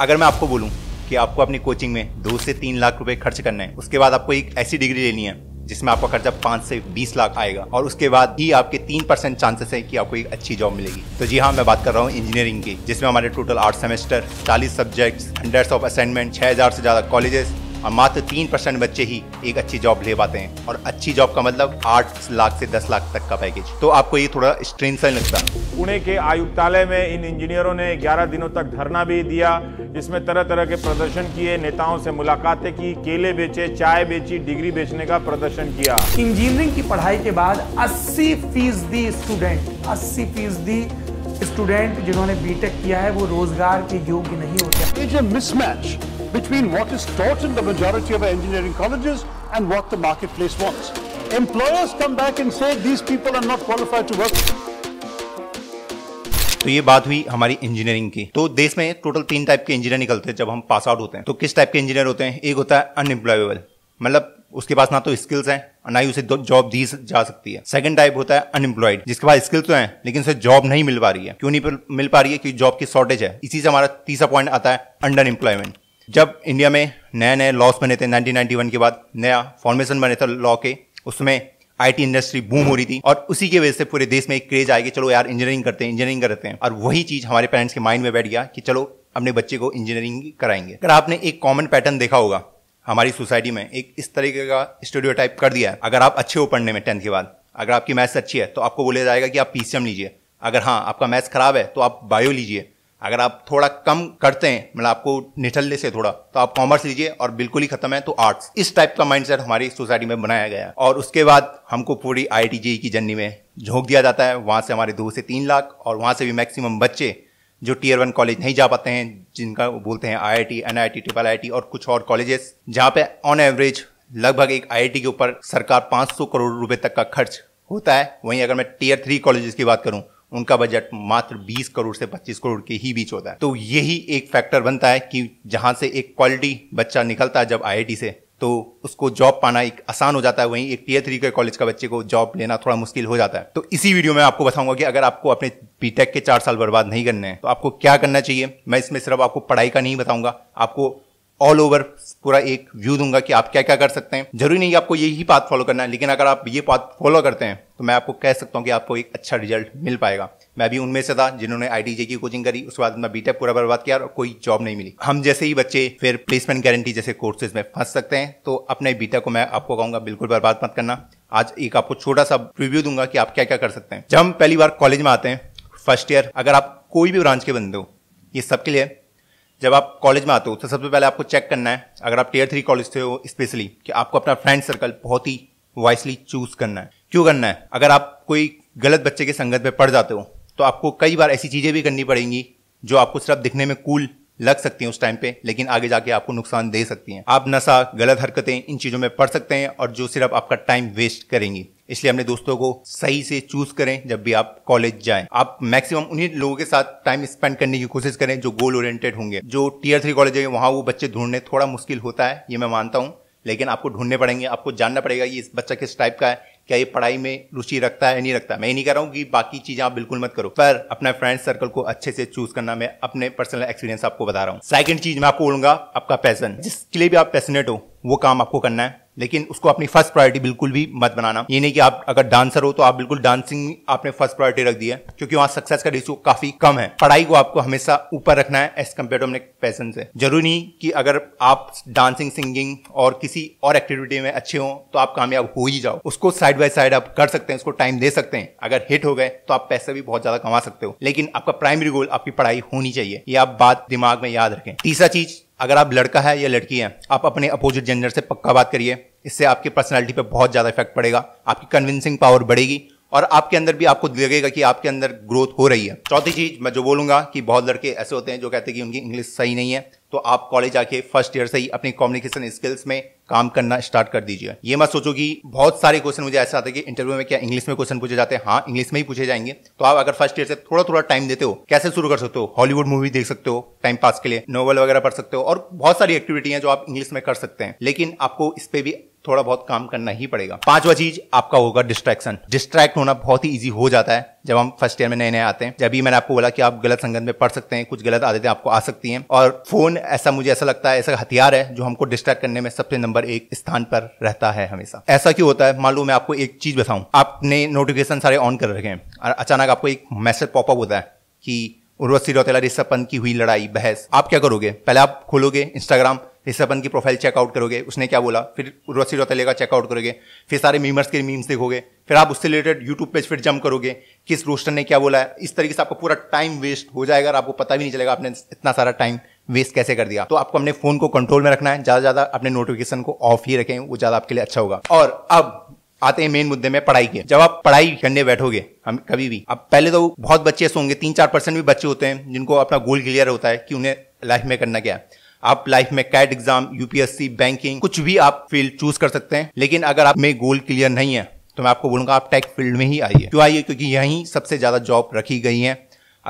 अगर मैं आपको बोलूँ कि आपको अपनी कोचिंग में दो से तीन लाख रुपए खर्च करना है उसके बाद आपको एक ऐसी डिग्री लेनी है जिसमें आपका खर्चा पाँच से बीस लाख आएगा और उसके बाद ही आपके तीन परसेंट चांसेस है कि आपको एक अच्छी जॉब मिलेगी तो जी हाँ मैं बात कर रहा हूँ इंजीनियरिंग की जिसमें हमारे टोटल आठ सेमेस्टर चालीस सब्जेक्ट्स हंड्रेड ऑफ असाइनमेंट छह हज़ार से ज़्यादा कॉलेजेस और मात्र तीन परसेंट बच्चे ही एक अच्छी जॉब ले पाते हैं और अच्छी जॉब का मतलब आठ लाख से दस लाख तक का पैकेज तो आपको ये थोड़ा स्ट्रेन सा लगता पुणे के आयुक्तालय में इन इंजीनियरों ने ग्यारह दिनों तक धरना भी दिया जिसमें तरह तरह के प्रदर्शन किए नेताओं से मुलाकातें की केले बेचे चाय बेची डिग्री बेचने का प्रदर्शन किया इंजीनियरिंग की पढ़ाई के बाद अस्सी फीसदी स्टूडेंट अस्सी फीसदी स्टूडेंट जिन्होंने बीटेक किया है वो रोजगार के योग्य नहीं होते mismatch between what is taught in the majority of engineering colleges and what the marketplace wants. Employers come back and say these people are not qualified to work. तो ये बात हुई हमारी इंजीनियरिंग की तो देश में टोटल तीन टाइप के इंजीनियर निकलते हैं जब हम पास आउट होते हैं तो किस टाइप के इंजीनियर होते हैं एक होता है अनएम्प्लॉयबल मतलब उसके पास ना तो स्किल्स हैं और ना ही उसे जॉब दी जा सकती है सेकंड टाइप होता है अनएम्प्लॉयड जिसके पास स्किल्स तो है लेकिन उसे जॉब नहीं मिल पा रही है क्यों नहीं मिल पा रही है क्योंकि जॉब की शॉर्टेज है इसी से हमारा तीसरा पॉइंट आता है अंडर एम्प्लॉयमेंट जब इंडिया में नए नए लॉस बने थे 1991 के बाद नया फॉर्मेशन बने थे लॉ के उसमें आईटी इंडस्ट्री बूम हो रही थी और उसी की वजह से पूरे देश में एक क्रेज आया कि चलो यार इंजीनियरिंग करते हैं इंजीनियरिंग करते हैं और वही चीज हमारे पेरेंट्स के माइंड में बैठ गया कि चलो अपने बच्चे को इंजीनियरिंग कराएंगे अगर आपने एक कॉमन पैटर्न देखा होगा हमारी सोसाइटी में एक इस तरीके का स्टूडियो टाइप कर दिया है अगर आप अच्छे हो पढ़ने में टेंथ के बाद अगर आपकी मैथ्स अच्छी है तो आपको बोला जाएगा कि आप पीसीएम लीजिए अगर हाँ आपका मैथ्स खराब है तो आप बायो लीजिए अगर आप थोड़ा कम करते हैं मतलब आपको निठल्ले से थोड़ा तो आप कॉमर्स लीजिए और बिल्कुल ही खत्म है तो आर्ट्स इस टाइप का सेट हमारी सोसाइटी में बनाया गया है और उसके बाद हमको पूरी आई e की जर्नी में झोंक दिया जाता है वहाँ से हमारे दो से तीन लाख और वहाँ से भी मैक्सिमम बच्चे जो टीयर वन कॉलेज नहीं जा पाते हैं जिनका बोलते हैं I I T N I T triple I T और कुछ और कॉलेजेस जहाँ पे ऑन एवरेज लगभग एक आई आई टी के ऊपर सरकार 500 करोड़ रुपए तक का खर्च होता है वहीं अगर मैं टीयर थ्री कॉलेजेस की बात करूँ उनका बजट मात्र 20 करोड़ से 25 करोड़ के ही बीच होता है तो यही एक फैक्टर बनता है कि जहां से एक क्वालिटी बच्चा निकलता है जब आई से तो उसको जॉब पाना एक आसान हो जाता है वहीं एक टीयर थ्री के कॉलेज का बच्चे को जॉब लेना थोड़ा मुश्किल हो जाता है तो इसी वीडियो में आपको बताऊंगा कि अगर आपको अपने बीटेक के चार साल बर्बाद नहीं करने हैं तो आपको क्या करना चाहिए मैं इसमें सिर्फ आपको पढ़ाई का नहीं बताऊंगा आपको ऑल ओवर पूरा एक व्यू दूंगा कि आप क्या क्या कर सकते हैं जरूरी नहीं कि आपको यही पाथ फॉलो करना है लेकिन अगर आप ये पाथ फॉलो करते हैं तो मैं आपको कह सकता हूँ कि आपको एक अच्छा रिजल्ट मिल पाएगा मैं भी उनमें से था जिन्होंने आई की कोचिंग करी उसके बाद अपना बीटेक पूरा बर्बाद किया और कोई जॉब नहीं मिली हम जैसे ही बच्चे फिर प्लेसमेंट गारंटी जैसे कोर्सेज में फंस सकते हैं तो अपने बीटेक को मैं आपको कहूंगा बिल्कुल बर्बाद मत करना आज एक आपको छोटा सा रिव्यू दूंगा कि आप क्या क्या कर सकते हैं जब हम पहली बार कॉलेज में आते हैं फर्स्ट ईयर अगर आप कोई भी ब्रांच के बंदे हो ये सबके लिए जब आप कॉलेज में आते हो तो सबसे पहले आपको चेक करना है अगर आप टीयर थ्री कॉलेज से हो स्पेशली कि आपको अपना फ्रेंड सर्कल बहुत ही वाइसली चूज करना है क्यों करना है अगर आप कोई गलत बच्चे की संगत में पड़ जाते हो तो आपको कई बार ऐसी चीज़ें भी करनी पड़ेंगी जो आपको सिर्फ दिखने में कूल लग सकती हैं उस टाइम पे लेकिन आगे जाके आपको नुकसान दे सकती हैं आप नशा गलत हरकतें इन चीज़ों में पड़ सकते हैं और जो सिर्फ आपका टाइम वेस्ट करेंगी इसलिए अपने दोस्तों को सही से चूज करें जब भी आप कॉलेज जाएं आप मैक्सिमम उन्हीं लोगों के साथ टाइम स्पेंड करने की कोशिश करें जो गोल ओरिएंटेड होंगे जो टीयर थ्री कॉलेज है वहां वो बच्चे ढूंढने थोड़ा मुश्किल होता है ये मैं मानता हूँ लेकिन आपको ढूंढने पड़ेंगे आपको जानना पड़ेगा ये बच्चा किस टाइप का है क्या ये पढ़ाई में रुचि रखता है नहीं रखता मैं ये नहीं कह रहा हूँ कि बाकी चीजें आप बिल्कुल मत करो पर अपना फ्रेंड सर्कल को अच्छे से चूज करना मैं अपने पर्सनल एक्सपीरियंस आपको बता रहा हूँ सेकंड चीज मैं आपको बोलूंगा आपका पैसन जिसके लिए भी आप पैसनेट हो वो काम आपको करना है लेकिन उसको अपनी फर्स्ट प्रायोरिटी बिल्कुल भी मत बनाना ये नहीं कि आप अगर डांसर हो तो आप बिल्कुल डांसिंग आपने फर्स्ट प्रायोरिटी रख दी है क्योंकि वहां सक्सेस का रेशियो काफी कम है पढ़ाई को आपको हमेशा ऊपर रखना है एज कम्पेयर टू अपने पैसन से जरूरी नहीं कि अगर आप डांसिंग सिंगिंग और किसी और एक्टिविटी में अच्छे हो तो आप कामयाब हो ही जाओ उसको साइड बाय साइड आप कर सकते हैं उसको टाइम दे सकते हैं अगर हिट हो गए तो आप पैसा भी बहुत ज्यादा कमा सकते हो लेकिन आपका प्राइमरी गोल आपकी पढ़ाई होनी चाहिए ये आप बात दिमाग में याद रखें तीसरा चीज अगर आप लड़का है या लड़की है आप अपने अपोजिट जेंडर से पक्का बात करिए इससे आपकी पर्सनैलिटी पर बहुत ज़्यादा इफेक्ट पड़ेगा आपकी कन्विंसिंग पावर बढ़ेगी और आपके अंदर भी आपको लगेगा कि आपके अंदर ग्रोथ हो रही है चौथी चीज मैं जो बोलूंगा कि बहुत लड़के ऐसे होते हैं जो कहते हैं कि उनकी इंग्लिश सही नहीं है तो आप कॉलेज आके फर्स्ट ईयर से ही अपनी कम्युनिकेशन स्किल्स में काम करना स्टार्ट कर दीजिए ये मत सोचो कि बहुत सारे क्वेश्चन मुझे ऐसा आते हैं कि इंटरव्यू में क्या इंग्लिश में क्वेश्चन पूछे जाते हैं हाँ इंग्लिश में ही पूछे जाएंगे तो आप अगर फर्स्ट ईयर से थोड़ा थोड़ा टाइम देते हो कैसे शुरू कर सकते हो हॉलीवुड मूवी देख सकते हो टाइम पास के लिए नॉवल वगैरह पढ़ सकते हो और बहुत सारी एक्टिविटी है जो आप इंग्लिश में कर सकते हैं लेकिन आपको इस पर भी थोड़ा बहुत काम करना ही पड़ेगा पांचवा चीज आपका होगा डिस्ट्रैक्शन डिस्ट्रैक्ट होना बहुत ही ईजी हो जाता है जब हम फर्स्ट ईयर में नए नए आते हैं जब ही मैंने आपको बोला कि आप गलत संगत में पढ़ सकते हैं कुछ गलत आदतें आपको आ सकती हैं और फोन ऐसा मुझे ऐसा लगता है ऐसा हथियार है जो हमको डिस्ट्रैक्ट करने में सबसे नंबर एक स्थान पर रहता है हमेशा ऐसा क्यों होता है मान लो मैं आपको एक चीज बताऊं आपने नोटिफिकेशन सारे ऑन कर रखे हैं और अचानक आपको एक मैसेज पॉपअप होता है कि उर्वशी रौतेला रिश्ता पंत की हुई लड़ाई बहस आप क्या करोगे पहले आप खोलोगे इंस्टाग्राम रिसपन की प्रोफाइल चेकआउट करोगे उसने क्या बोला फिर उर्वशी रौतेले का चेकआउट करोगे फिर सारे मीमर्स के मीम्स देखोगे फिर आप उससे रिलेटेड यूट्यूब पेज फिर जंप करोगे किस रोस्टर ने क्या बोला है इस तरीके से आपका पूरा टाइम वेस्ट हो जाएगा और आपको पता भी नहीं चलेगा आपने इतना सारा टाइम वेस्ट कैसे कर दिया तो आपको अपने फोन को कंट्रोल में रखना है ज्यादा ज्यादा अपने नोटिफिकेशन को ऑफ ही रखें वो ज्यादा आपके लिए अच्छा होगा और अब आते हैं मेन मुद्दे में पढ़ाई के जब आप पढ़ाई करने बैठोगे हम कभी भी अब पहले तो बहुत बच्चे ऐसे होंगे तीन चार परसेंट भी बच्चे होते हैं जिनको अपना गोल क्लियर होता है कि उन्हें लाइफ में करना क्या है आप लाइफ में कैट एग्जाम यूपीएससी बैंकिंग कुछ भी आप फील्ड चूज कर सकते हैं लेकिन अगर आप में गोल क्लियर नहीं है तो मैं आपको बोलूंगा आप टेक फील्ड में ही आइए क्यों आइए क्योंकि यहीं सबसे ज्यादा जॉब रखी गई है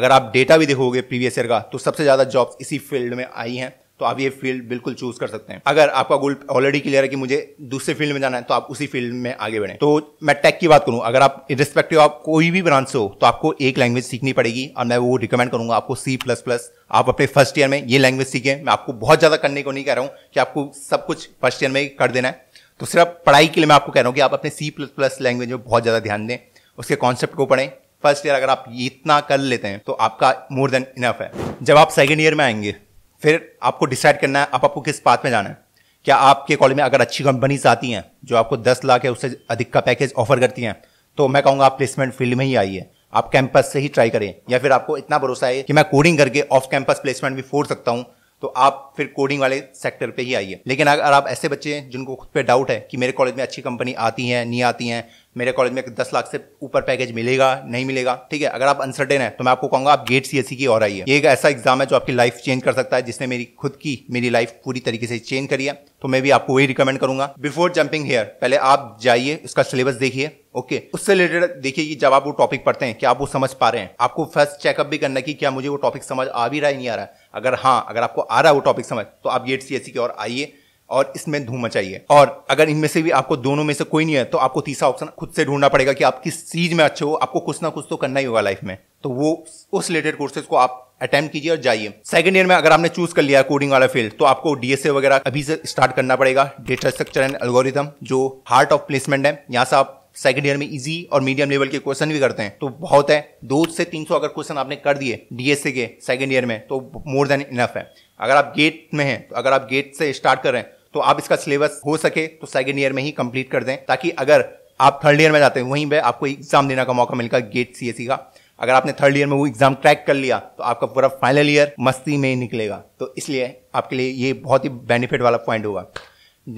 अगर आप डेटा भी देखोगे प्रीवियस ईयर का तो सबसे ज्यादा जॉब इसी फील्ड में आई हैं तो आप ये फील्ड बिल्कुल चूज कर सकते हैं अगर आपका गोल ऑलरेडी क्लियर है कि मुझे दूसरे फील्ड में जाना है तो आप उसी फील्ड में आगे बढ़े तो मैं टेक की बात करूं अगर आप इरिस्पेक्टिव आप कोई भी ब्रांच से हो तो आपको एक लैंग्वेज सीखनी पड़ेगी और मैं वो रिकमेंड करूंगा आपको सी प्लस प्लस आप अपने फर्स्ट ईयर में ये लैंग्वेज सीखें मैं आपको बहुत ज़्यादा करने को नहीं कह रहा हूँ कि आपको सब कुछ फर्स्ट ईयर में कर देना है तो सिर्फ पढ़ाई के लिए मैं आपको कह रहा हूँ कि आप अपने सी प्लस प्लस लैंग्वेज में बहुत ज़्यादा ध्यान दें उसके कॉन्सेप्ट को पढ़ें फर्स्ट ईयर अगर आप इतना कर लेते हैं तो आपका मोर देन इनफ है जब आप सेकेंड ईयर में आएंगे फिर आपको डिसाइड करना है आप आपको किस पाथ में जाना है क्या आपके कॉलेज में अगर अच्छी कंपनीज आती हैं जो आपको दस लाख या उससे अधिक का पैकेज ऑफर करती हैं तो मैं कहूँगा आप प्लेसमेंट फील्ड में ही आइए आप कैंपस से ही ट्राई करें या फिर आपको इतना भरोसा है कि मैं कोडिंग करके ऑफ कैंपस प्लेसमेंट भी फोड़ सकता हूँ तो आप फिर कोडिंग वाले सेक्टर पे ही आइए लेकिन अगर आप ऐसे बच्चे हैं जिनको खुद पे डाउट है कि मेरे कॉलेज में अच्छी कंपनी आती हैं नहीं आती हैं मेरे कॉलेज में दस लाख से ऊपर पैकेज मिलेगा नहीं मिलेगा ठीक है अगर आप अनसर्टेन है तो मैं आपको कहूंगा आप गेट सी e की और आइए ये एक ऐसा एग्जाम है जो आपकी लाइफ चेंज कर सकता है जिसने मेरी खुद की मेरी लाइफ पूरी तरीके से चेंज करी है तो मैं भी आपको वही रिकमेंड करूंगा बिफोर जंपिंग हेयर पहले आप जाइए उसका सिलेबस देखिए ओके okay. उससे रिलेटेड देखिए कि जब आप वो टॉपिक पढ़ते हैं क्या आप वो समझ पा रहे हैं आपको फर्स्ट चेकअप भी करना कि क्या मुझे वो टॉपिक समझ आ भी रहा है नहीं आ रहा है अगर हाँ अगर आपको आ रहा है वो टॉपिक समझ तो आप गेट सी e की और आइए और इसमें धूम मचाइए और अगर इनमें से भी आपको दोनों में से कोई नहीं है तो आपको तीसरा ऑप्शन खुद से ढूंढना पड़ेगा कि आप किस चीज में अच्छे हो आपको कुछ ना कुछ तो करना ही होगा लाइफ में तो वो उस रिलेटेड कोर्सेज को आप अटेम्प्ट कीजिए और जाइए सेकंड ईयर में अगर आपने चूज कर लिया कोडिंग वाला फील्ड तो आपको डीएसए वगैरह अभी से स्टार्ट करना पड़ेगा डेटा स्ट्रक्चर एंड एल्गोरिथम जो हार्ट ऑफ प्लेसमेंट है यहाँ से आप सेकंड ईयर में इजी और मीडियम लेवल के क्वेश्चन भी करते हैं तो बहुत है दो से तीन सौ अगर क्वेश्चन आपने कर दिए डीएससी के सेकंड ईयर में तो मोर देन इनफ है अगर आप गेट में हैं तो अगर आप गेट से स्टार्ट कर रहे हैं तो आप इसका सिलेबस हो सके तो सेकेंड ईयर में ही कंप्लीट कर दें ताकि अगर आप थर्ड ईयर में जाते हैं वहीं पर आपको एग्जाम देने का मौका मिलेगा गेट सी का अगर आपने थर्ड ईयर में वो एग्जाम क्रैक कर लिया तो आपका पूरा फाइनल ईयर मस्ती में ही निकलेगा तो इसलिए आपके लिए ये बहुत ही बेनिफिट वाला पॉइंट होगा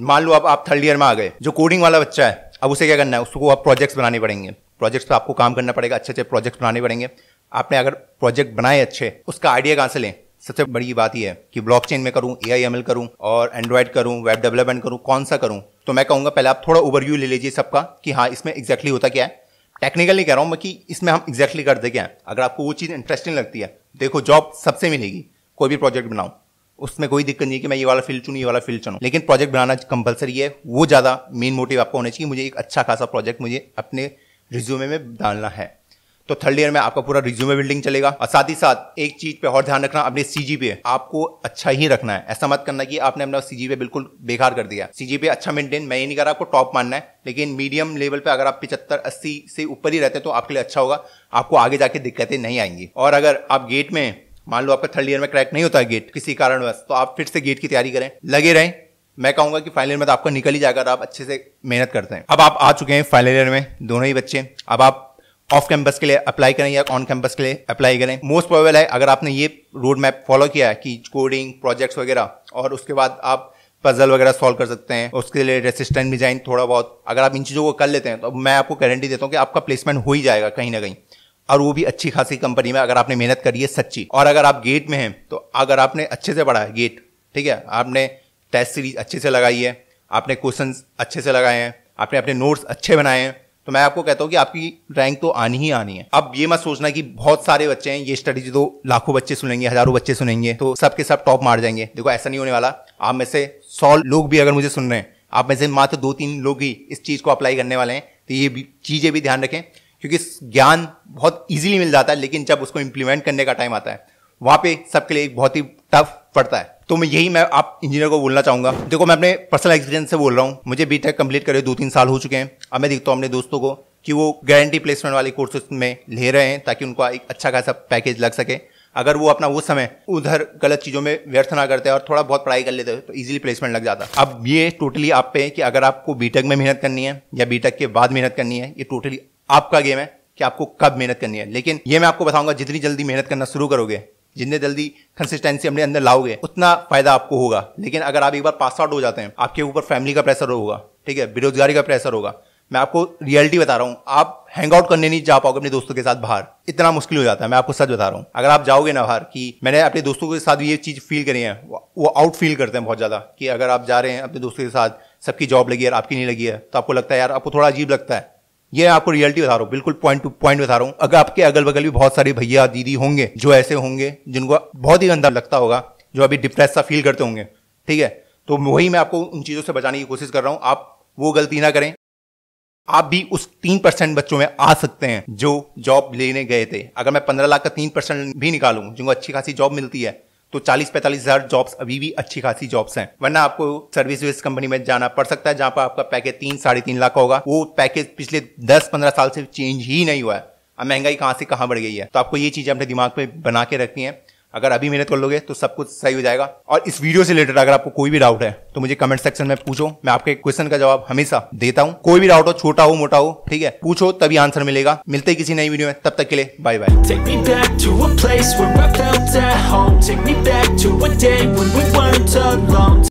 मान लो अब आप थर्ड ईयर में आ गए जो कोडिंग वाला बच्चा है अब उसे क्या करना है उसको आप प्रोजेक्ट्स बनाने पड़ेंगे प्रोजेक्ट्स पर आपको काम करना पड़ेगा अच्छे अच्छे प्रोजेक्ट्स बनाने पड़ेंगे आपने अगर प्रोजेक्ट बनाए अच्छे उसका आइडिया कहाँ से लें सबसे बड़ी बात यह है कि ब्लॉक चेन में करूँ ए आई एम एल करूँ और एंड्रॉयड करूँ वेब डेवलपमेंट करूँ कौन सा करूँ तो मैं कहूँगा पहले आप थोड़ा ओवरव्यू ले लीजिए सबका कि हाँ इसमें एक्जैक्टली होता क्या है टेक्निकल नहीं कह रहा हूँ मैं कि इसमें हम एक्जैक्टली करते क्या है अगर आपको वो चीज़ इंटरेस्टिंग लगती है देखो जॉब सबसे मिलेगी कोई भी प्रोजेक्ट बनाऊँ उसमें कोई दिक्कत नहीं है कि मैं ये वाला फील्ड चुनूँ ये वाला फील्ड चुनू लेकिन प्रोजेक्ट बनाना कंपलसरी है वो ज़्यादा मेन मोटिव आपको होना चाहिए मुझे एक अच्छा खासा प्रोजेक्ट मुझे अपने रिज्यूमे में डालना है तो थर्ड ईयर में आपका पूरा रिज्यूमे बिल्डिंग चलेगा और साथ ही साथ एक चीज पे और ध्यान रखना अपने सीजी पे आपको अच्छा ही रखना है ऐसा मत करना कि आपने अपना सीजी पे बिल्कुल बेकार कर दिया सीजी पे अच्छा मेंटेन मैं ये नहीं कर रहा आपको टॉप मानना है लेकिन मीडियम लेवल पे अगर आप पिछहत्तर अस्सी से ऊपर ही रहते हैं तो आपके लिए अच्छा होगा आपको आगे जाके दिक्कतें नहीं आएंगी और अगर आप गेट में मान लो आपका थर्ड ईयर में क्रैक नहीं होता है गेट किसी कारणवश तो आप फिर से गेट की तैयारी करें लगे रहें मैं कहूंगा कि फाइनल ईयर में तो आपका निकल ही जाएगा आप अच्छे से मेहनत करते हैं अब आप आ चुके हैं फाइनल ईयर में दोनों ही बच्चे अब आप ऑफ कैंपस के लिए अप्लाई करें या ऑन कैंपस के लिए अप्लाई करें मोस्ट प्रोबेबल है अगर आपने ये रोड मैप फॉलो किया है कि कोडिंग प्रोजेक्ट्स वगैरह और उसके बाद आप पजल वगैरह सॉल्व कर सकते हैं उसके लिए रेसिस्टेंट डिजाइन थोड़ा बहुत अगर आप इन चीज़ों को कर लेते हैं तो मैं आपको गारंटी देता हूँ कि आपका प्लेसमेंट हो ही जाएगा कहीं ना कहीं और वो भी अच्छी खासी कंपनी में अगर आपने मेहनत करी है सच्ची और अगर आप गेट में हैं तो अगर आपने अच्छे से पढ़ा है गेट ठीक है आपने टेस्ट सीरीज अच्छे से लगाई है आपने क्वेश्चन अच्छे से लगाए हैं आपने अपने नोट्स अच्छे बनाए हैं तो मैं आपको कहता हूँ कि आपकी रैंक तो आनी ही आनी है अब ये मत सोचना कि बहुत सारे बच्चे हैं ये स्टडीज तो लाखों बच्चे सुनेंगे हजारों बच्चे सुनेंगे तो सबके सब टॉप मार जाएंगे देखो ऐसा नहीं होने वाला आप में से सौ लोग भी अगर मुझे सुन रहे हैं आप में से मात्र दो तीन लोग ही इस चीज़ को अप्लाई करने वाले हैं तो ये चीज़ें भी ध्यान रखें क्योंकि ज्ञान बहुत ईजिली मिल जाता है लेकिन जब उसको इम्प्लीमेंट करने का टाइम आता है वहाँ पे सबके लिए बहुत ही टफ पड़ता है तो मैं यही मैं आप इंजीनियर को बोलना चाहूंगा देखो मैं अपने पर्सनल एक्सपीरियंस से बोल रहा हूँ मुझे बी टेक कंप्लीट करे दो तीन साल हो चुके हैं अब मैं देखता हूँ अपने दोस्तों को कि वो गारंटी प्लेसमेंट वाले कोर्सेज में ले रहे हैं ताकि उनको एक अच्छा खासा पैकेज लग सके अगर वो अपना वो समय उधर गलत चीज़ों में व्यर्थ ना करते और थोड़ा बहुत पढ़ाई कर लेते तो इजीली प्लेसमेंट लग जाता अब ये टोटली आप पे है कि अगर आपको बीटेक में मेहनत करनी है या बीटेक के बाद मेहनत करनी है ये टोटली आपका गेम है कि आपको कब मेहनत करनी है लेकिन ये मैं आपको बताऊंगा जितनी जल्दी मेहनत करना शुरू करोगे जितने जल्दी कंसिस्टेंसी अपने अंदर लाओगे उतना फायदा आपको होगा लेकिन अगर आप एक बार पास आउट हो जाते हैं आपके ऊपर फैमिली का प्रेशर होगा ठीक है बेरोजगारी का प्रेशर होगा मैं आपको रियलिटी बता रहा हूँ आप हैंग आउट करने नहीं जा पाओगे अपने दोस्तों के साथ बाहर इतना मुश्किल हो जाता है मैं आपको सच बता रहा हूँ अगर आप जाओगे ना बाहर कि मैंने अपने दोस्तों के साथ भी ये चीज़ फील करी है वो आउट फील करते हैं बहुत ज़्यादा कि अगर आप जा रहे हैं अपने दोस्तों के साथ सबकी जॉब लगी है आपकी नहीं लगी है तो आपको लगता है यार आपको थोड़ा अजीब लगता है ये आपको रियलिटी बता रहा हूँ बिल्कुल पॉइंट टू पॉइंट बता रहा हूँ अगर आपके अगल बगल भी बहुत सारे भैया दीदी होंगे जो ऐसे होंगे जिनको बहुत ही गंदा लगता होगा जो अभी डिप्रेस सा फील करते होंगे ठीक है तो वही मैं आपको उन चीज़ों से बचाने की कोशिश कर रहा हूँ आप वो गलती ना करें आप भी उस तीन परसेंट बच्चों में आ सकते हैं जो जॉब लेने गए थे अगर मैं पंद्रह लाख का तीन परसेंट भी निकालूं जिनको अच्छी खासी जॉब मिलती है तो चालीस पैंतालीस हजार जॉब्स अभी भी अच्छी खासी जॉब्स हैं वरना आपको सर्विस कंपनी में जाना पड़ सकता है जहां पर आपका पैकेज तीन साढ़े तीन लाख होगा वो पैकेज पिछले दस पंद्रह साल से चेंज ही नहीं हुआ है अब महंगाई कहाँ से कहाँ बढ़ गई है तो आपको ये चीजें अपने दिमाग में बना के रखनी है अगर अभी मेहनत कर लोगे तो सब कुछ सही हो जाएगा और इस वीडियो से रिलेटेड अगर आपको कोई भी डाउट है तो मुझे कमेंट सेक्शन में पूछो मैं आपके क्वेश्चन का जवाब हमेशा देता हूँ कोई भी डाउट हो छोटा हो मोटा हो ठीक है पूछो तभी आंसर मिलेगा मिलते ही किसी नई वीडियो में तब तक के लिए बाय बाय